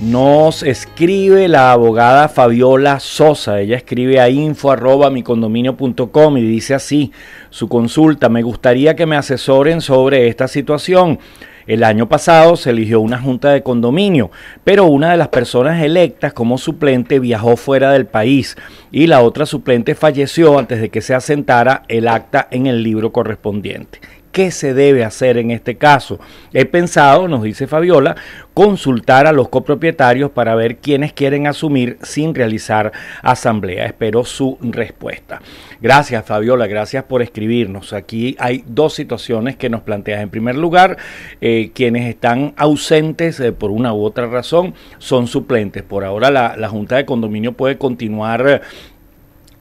Nos escribe la abogada Fabiola Sosa. Ella escribe a info arroba com y dice así: Su consulta, me gustaría que me asesoren sobre esta situación. El año pasado se eligió una junta de condominio, pero una de las personas electas como suplente viajó fuera del país y la otra suplente falleció antes de que se asentara el acta en el libro correspondiente. ¿Qué se debe hacer en este caso? He pensado, nos dice Fabiola, consultar a los copropietarios para ver quiénes quieren asumir sin realizar asamblea. Espero su respuesta. Gracias, Fabiola, gracias por escribirnos. Aquí hay dos situaciones que nos planteas. En primer lugar, eh, quienes están ausentes eh, por una u otra razón son suplentes. Por ahora la, la Junta de Condominio puede continuar eh,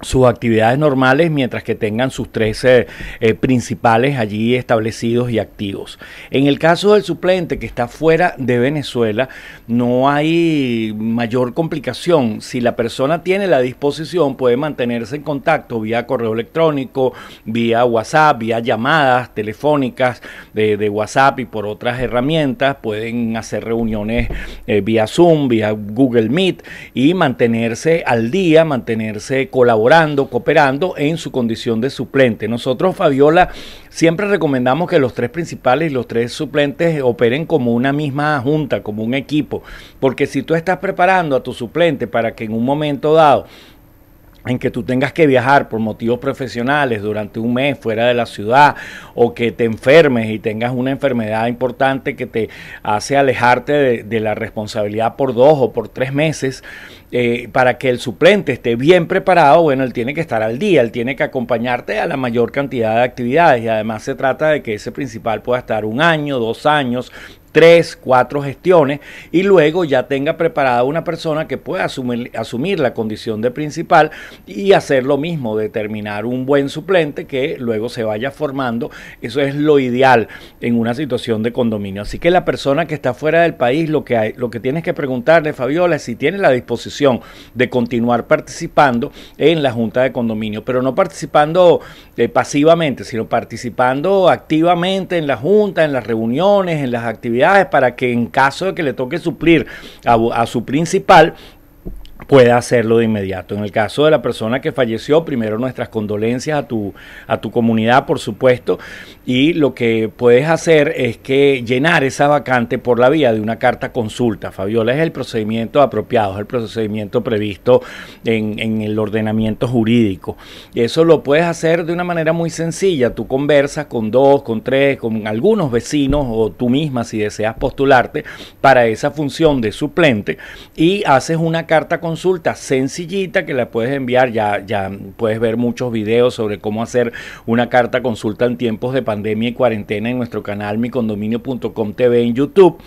sus actividades normales mientras que tengan sus 13 eh, eh, principales allí establecidos y activos. En el caso del suplente que está fuera de Venezuela, no hay mayor complicación. Si la persona tiene la disposición, puede mantenerse en contacto vía correo electrónico, vía WhatsApp, vía llamadas telefónicas de, WhatsApp y por otras herramientas. Pueden hacer reuniones eh, vía Zoom, vía Google Meet y mantenerse al día, mantenerse colaborando cooperando en su condición de suplente. Nosotros, Fabiola, siempre recomendamos que los tres principales y los tres suplentes operen como una misma junta, como un equipo, porque si tú estás preparando a tu suplente para que en un momento dado en que tú tengas que viajar por motivos profesionales durante un mes fuera de la ciudad o que te enfermes y tengas una enfermedad importante que te hace alejarte de, de la responsabilidad por dos o por tres meses, eh, para que el suplente esté bien preparado, bueno, él tiene que estar al día, él tiene que acompañarte a la mayor cantidad de actividades y además se trata de que ese principal pueda estar un año, dos años, tres, cuatro gestiones y luego ya tenga preparada una persona que pueda asumir, asumir, la condición de principal y hacer lo mismo, determinar un buen suplente que luego se vaya formando. Eso es lo ideal en una situación de condominio. Así que la persona que está fuera del país, lo que, lo que tienes que preguntarle, Fabiola, es si tiene la disposición de continuar participando en la Junta de Condominio, pero no participando eh, pasivamente, sino participando activamente en la Junta, en las reuniones, en las actividades, para que en caso de que le toque suplir a su principal, pueda hacerlo de inmediato. En el caso de la persona que falleció, primero nuestras condolencias a tu, a tu comunidad, por supuesto, y lo que puedes hacer es que llenar esa vacante por la vía de una carta consulta. Fabiola, es el procedimiento apropiado, es el procedimiento previsto en, en el ordenamiento jurídico. Y eso lo puedes hacer de una manera muy sencilla. Tú conversas con dos, con tres, con algunos vecinos o tú misma si deseas postularte para esa función de suplente y haces una carta consulta consulta sencillita que la puedes enviar. Ya, ya puedes ver muchos videos sobre cómo hacer una carta consulta en tiempos de pandemia y cuarentena en nuestro canal micondominio.com TV en YouTube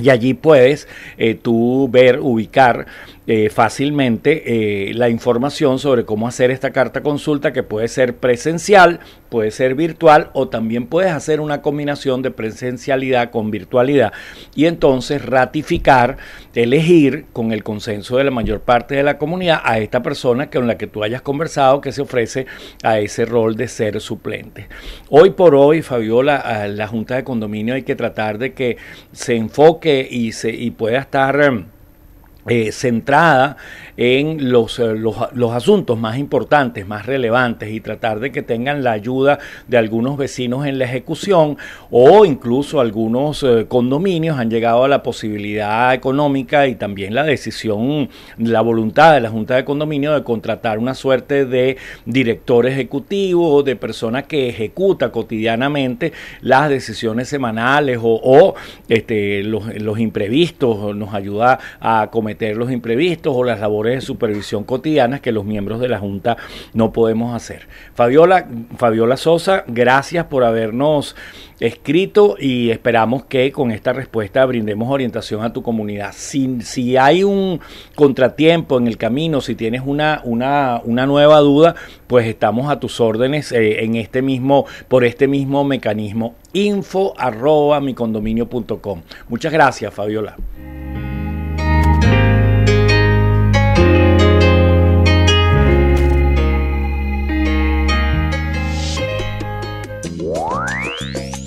y allí puedes eh, tú ver, ubicar eh, fácilmente eh, la información sobre cómo hacer esta carta consulta que puede ser presencial, puede ser virtual o también puedes hacer una combinación de presencialidad con virtualidad y entonces ratificar, elegir con el consenso de la mayor parte de la comunidad a esta persona con la que tú hayas conversado que se ofrece a ese rol de ser suplente. Hoy por hoy, Fabiola, a la Junta de Condominio hay que tratar de que se enfoque que y, y pueda estar em, eh, centrada en eh, los, los, asuntos más importantes, más relevantes y tratar de que tengan la ayuda de algunos vecinos en la ejecución o incluso algunos eh, condominios han llegado a la posibilidad económica y también la decisión, la voluntad de la Junta de Condominio de contratar una suerte de director ejecutivo, o de persona que ejecuta cotidianamente las decisiones semanales o, este, los, los imprevistos, nos ayuda a cometer los imprevistos o las labores de supervisión cotidianas que los miembros de la Junta no podemos hacer. Fabiola, Fabiola Sosa, gracias por habernos escrito y esperamos que con esta respuesta brindemos orientación a tu comunidad. Si, hay un contratiempo en el camino, si tienes una, una, nueva duda, pues estamos a tus órdenes eh, en este mismo, por este mismo mecanismo. Info arroba Muchas gracias, Fabiola. Thank you.